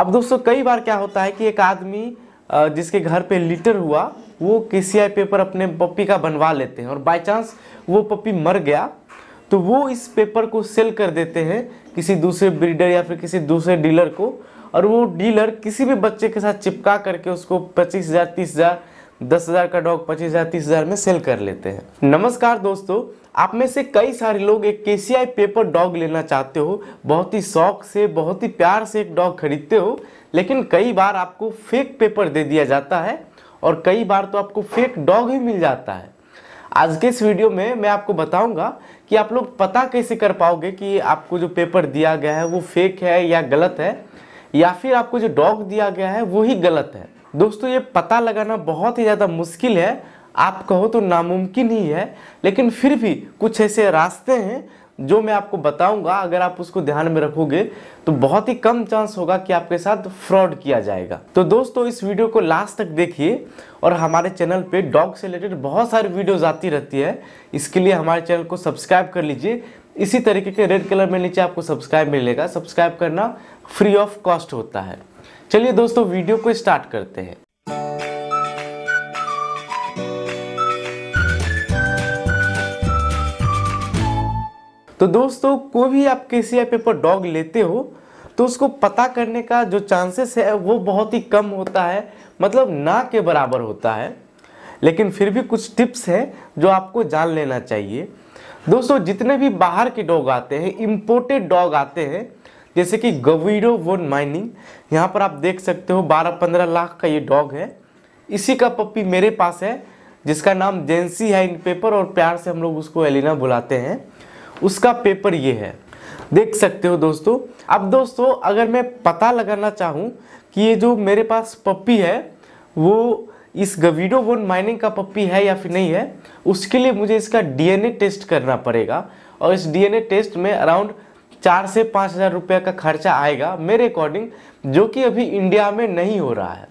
अब दोस्तों कई बार क्या होता है कि एक आदमी जिसके घर पे लीटर हुआ वो के पेपर अपने पप्पी का बनवा लेते हैं और बाई चांस वो पप्पी मर गया तो वो इस पेपर को सेल कर देते हैं किसी दूसरे ब्रीडर या फिर किसी दूसरे डीलर को और वो डीलर किसी भी बच्चे के साथ चिपका करके उसको पच्चीस हज़ार तीस हज़ार दस हज़ार का डॉग पच्चीस हज़ार तीस हज़ार में सेल कर लेते हैं नमस्कार दोस्तों आप में से कई सारे लोग एक के पेपर डॉग लेना चाहते हो बहुत ही शौक से बहुत ही प्यार से एक डॉग खरीदते हो लेकिन कई बार आपको फेक पेपर दे दिया जाता है और कई बार तो आपको फेक डॉग ही मिल जाता है आज के इस वीडियो में मैं आपको बताऊंगा कि आप लोग पता कैसे कर पाओगे कि आपको जो पेपर दिया गया है वो फेक है या गलत है या फिर आपको जो डॉग दिया गया है वो ही गलत है दोस्तों ये पता लगाना बहुत ही ज़्यादा मुश्किल है आप कहो तो नामुमकिन ही है लेकिन फिर भी कुछ ऐसे रास्ते हैं जो मैं आपको बताऊंगा अगर आप उसको ध्यान में रखोगे तो बहुत ही कम चांस होगा कि आपके साथ फ्रॉड किया जाएगा तो दोस्तों इस वीडियो को लास्ट तक देखिए और हमारे चैनल पे डॉग से रिलेटेड बहुत सारी वीडियोज आती रहती है इसके लिए हमारे चैनल को सब्सक्राइब कर लीजिए इसी तरीके के रेड कलर में नीचे आपको सब्सक्राइब मिलेगा सब्सक्राइब करना फ्री ऑफ कॉस्ट होता है चलिए दोस्तों वीडियो को स्टार्ट करते हैं तो दोस्तों कोई भी आप के सी पेपर डॉग लेते हो तो उसको पता करने का जो चांसेस है वो बहुत ही कम होता है मतलब ना के बराबर होता है लेकिन फिर भी कुछ टिप्स हैं जो आपको जान लेना चाहिए दोस्तों जितने भी बाहर के डॉग आते हैं इम्पोर्टेड डॉग आते हैं जैसे कि गवीडो वन माइनिंग यहाँ पर आप देख सकते हो 12-15 लाख का ये डॉग है इसी का पप्पी मेरे पास है जिसका नाम जेंसी है इन पेपर और प्यार से हम लोग उसको एलिना बुलाते हैं उसका पेपर ये है देख सकते हो दोस्तों अब दोस्तों अगर मैं पता लगाना चाहूँ कि ये जो मेरे पास पप्पी है वो इस गवीडो वन माइनिंग का पप्पी है या फिर नहीं है उसके लिए मुझे इसका डीएनए टेस्ट करना पड़ेगा और इस डीएनए टेस्ट में अराउंड चार से पाँच हज़ार रुपये का खर्चा आएगा मेरे अकॉर्डिंग जो कि अभी इंडिया में नहीं हो रहा है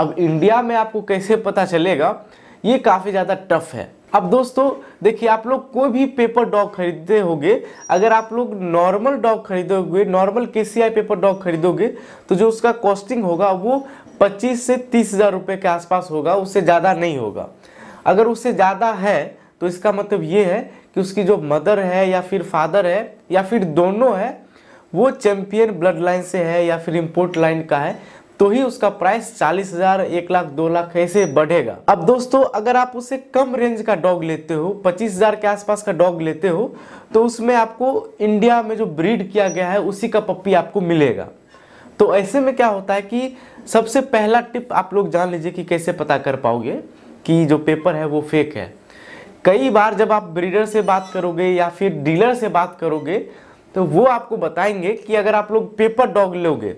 अब इंडिया में आपको कैसे पता चलेगा ये काफ़ी ज़्यादा टफ है अब दोस्तों देखिए आप लोग कोई भी पेपर डॉग खरीदते होगे अगर आप लोग नॉर्मल डॉग खरीदोगे नॉर्मल के पेपर डॉग खरीदोगे तो जो उसका कॉस्टिंग होगा वो 25 से तीस हज़ार रुपये के आसपास होगा उससे ज़्यादा नहीं होगा अगर उससे ज़्यादा है तो इसका मतलब ये है कि उसकी जो मदर है या फिर फादर है या फिर दोनों है वो चैम्पियन ब्लड लाइन से है या फिर इम्पोर्ट लाइन का है तो ही उसका प्राइस चालीस हजार एक लाख दो लाख ऐसे बढ़ेगा अब दोस्तों अगर आप उसे कम रेंज का डॉग लेते हो पच्चीस हजार के आसपास का डॉग लेते हो तो उसमें आपको इंडिया में जो ब्रीड किया गया है उसी का पप्पी आपको मिलेगा तो ऐसे में क्या होता है कि सबसे पहला टिप आप लोग जान लीजिए कि कैसे पता कर पाओगे कि जो पेपर है वो फेक है कई बार जब आप ब्रीडर से बात करोगे या फिर डीलर से बात करोगे तो वो आपको बताएंगे कि अगर आप लोग पेपर डॉग लोगे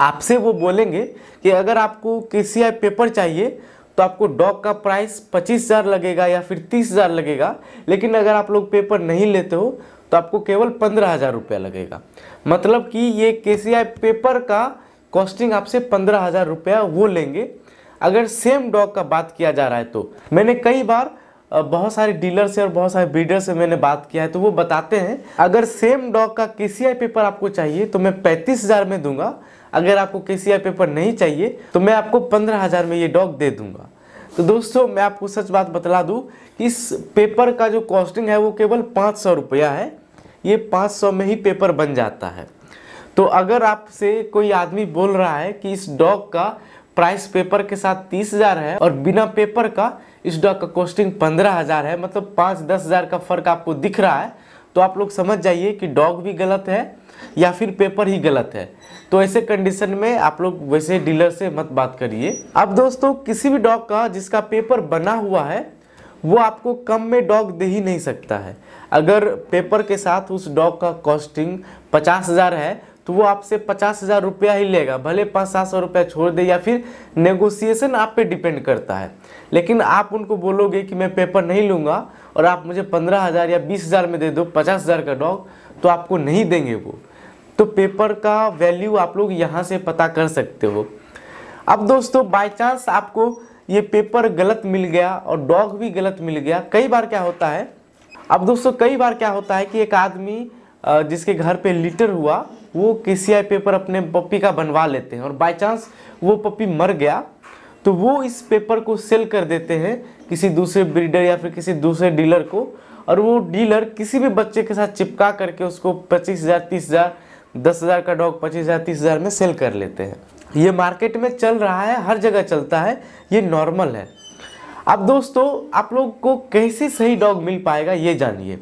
आपसे वो बोलेंगे कि अगर आपको के पेपर चाहिए तो आपको डॉग का प्राइस पच्चीस हज़ार लगेगा या फिर तीस हज़ार लगेगा लेकिन अगर आप लोग पेपर नहीं लेते हो तो आपको केवल पंद्रह हज़ार रुपया लगेगा मतलब कि ये के पेपर का कॉस्टिंग आपसे पंद्रह हज़ार रुपया वो लेंगे अगर सेम डॉग का बात किया जा रहा है तो मैंने कई बार बहुत सारे डीलर से और बहुत सारे ब्रीडर से मैंने बात किया है तो वो बताते हैं अगर सेम डॉग का के पेपर आपको चाहिए तो मैं पैंतीस हज़ार में दूंगा अगर आपको के पेपर नहीं चाहिए तो मैं आपको पंद्रह हज़ार में ये डॉग दे दूंगा तो दोस्तों मैं आपको सच बात बतला दूँ कि इस पेपर का जो कॉस्टिंग है वो केवल पाँच सौ रुपया है ये पाँच सौ में ही पेपर बन जाता है तो अगर आपसे कोई आदमी बोल रहा है कि इस डॉग का प्राइस पेपर के साथ तीस हजार है और बिना पेपर का इस डॉग का कॉस्टिंग पंद्रह हजार है मतलब पाँच दस हजार का फर्क आपको दिख रहा है तो आप लोग समझ जाइए कि डॉग भी गलत है या फिर पेपर ही गलत है तो ऐसे कंडीशन में आप लोग वैसे डीलर से मत बात करिए अब दोस्तों किसी भी डॉग का जिसका पेपर बना हुआ है वो आपको कम में डॉग दे ही नहीं सकता है अगर पेपर के साथ उस डॉग का कॉस्टिंग पचास हज़ार है तो वो आपसे पचास हज़ार रुपया ही लेगा भले पाँच सात सौ रुपया छोड़ दे या फिर नेगोशिएशन आप पे डिपेंड करता है लेकिन आप उनको बोलोगे कि मैं पेपर नहीं लूँगा और आप मुझे पंद्रह हज़ार या बीस हज़ार में दे दो पचास हज़ार का डॉग तो आपको नहीं देंगे वो तो पेपर का वैल्यू आप लोग यहाँ से पता कर सकते हो अब दोस्तों बाई चांस आपको ये पेपर गलत मिल गया और डॉग भी गलत मिल गया कई बार क्या होता है अब दोस्तों कई बार क्या होता है कि एक आदमी जिसके घर पे लीटर हुआ वो के पेपर अपने पप्पी का बनवा लेते हैं और बाई चांस वो पप्पी मर गया तो वो इस पेपर को सेल कर देते हैं किसी दूसरे ब्रीडर या फिर किसी दूसरे डीलर को और वो डीलर किसी भी बच्चे के साथ चिपका करके उसको पच्चीस हज़ार तीस हज़ार दस हज़ार का डॉग पच्चीस हज़ार तीस हज़ार में सेल कर लेते हैं ये मार्केट में चल रहा है हर जगह चलता है ये नॉर्मल है अब दोस्तों आप लोग को कैसे सही डॉग मिल पाएगा ये जानिए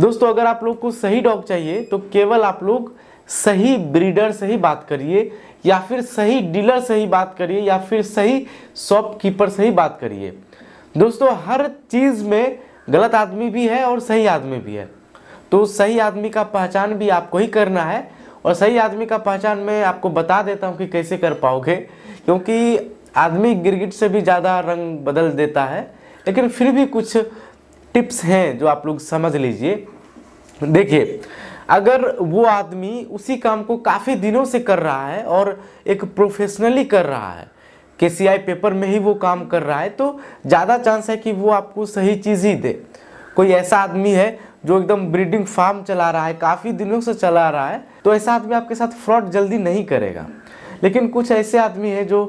दोस्तों अगर आप लोग को सही डॉग चाहिए तो केवल आप लोग सही ब्रीडर से ही बात करिए या फिर सही डीलर से ही बात करिए या फिर सही शॉपकीपर से ही बात करिए दोस्तों हर चीज़ में गलत आदमी भी है और सही आदमी भी है तो सही आदमी का पहचान भी आपको ही करना है और सही आदमी का पहचान मैं आपको बता देता हूँ कि कैसे कर पाओगे क्योंकि आदमी गिरगिट से भी ज़्यादा रंग बदल देता है लेकिन फिर भी कुछ टिप्स हैं जो आप लोग समझ लीजिए देखिए अगर वो आदमी उसी काम को काफ़ी दिनों से कर रहा है और एक प्रोफेशनली कर रहा है के सी आई पेपर में ही वो काम कर रहा है तो ज़्यादा चांस है कि वो आपको सही चीज़ ही दे कोई ऐसा आदमी है जो एकदम ब्रीडिंग फार्म चला रहा है काफ़ी दिनों से चला रहा है तो ऐसा आदमी आपके साथ फ्रॉड जल्दी नहीं करेगा लेकिन कुछ ऐसे आदमी हैं जो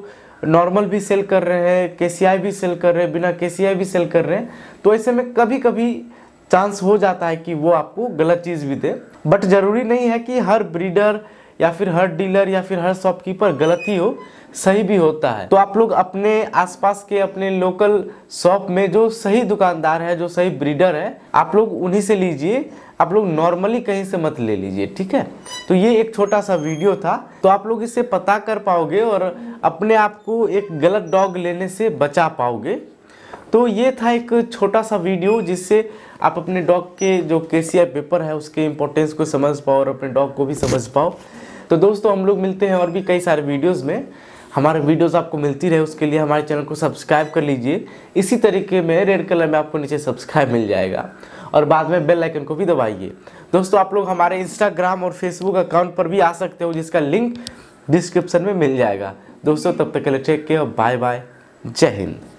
नॉर्मल भी सेल कर रहे हैं के भी सेल कर रहे हैं बिना के भी सेल कर रहे हैं तो ऐसे में कभी कभी चांस हो जाता है कि वो आपको गलत चीज़ भी दे बट ज़रूरी नहीं है कि हर ब्रीडर या फिर हर डीलर या फिर हर शॉपकीपर गलत ही हो सही भी होता है तो आप लोग अपने आसपास के अपने लोकल शॉप में जो सही दुकानदार है जो सही ब्रीडर है आप लोग उन्हीं से लीजिए आप लोग नॉर्मली कहीं से मत ले लीजिए ठीक है तो ये एक छोटा सा वीडियो था तो आप लोग इसे पता कर पाओगे और अपने आप को एक गलत डॉग लेने से बचा पाओगे तो ये था एक छोटा सा वीडियो जिससे आप अपने डॉग के जो के पेपर है उसके इम्पोर्टेंस को समझ पाओ और अपने डॉग को भी समझ पाओ तो दोस्तों हम लोग मिलते हैं और भी कई सारे वीडियोज़ में हमारे वीडियोस आपको मिलती रहे उसके लिए हमारे चैनल को सब्सक्राइब कर लीजिए इसी तरीके में रेड कलर में आपको नीचे सब्सक्राइब मिल जाएगा और बाद में बेल आइकन को भी दबाइए दोस्तों आप लोग हमारे इंस्टाग्राम और फेसबुक अकाउंट पर भी आ सकते हो जिसका लिंक डिस्क्रिप्शन में मिल जाएगा दोस्तों तब तक के लिए चेक केयर बाय बाय जय हिंद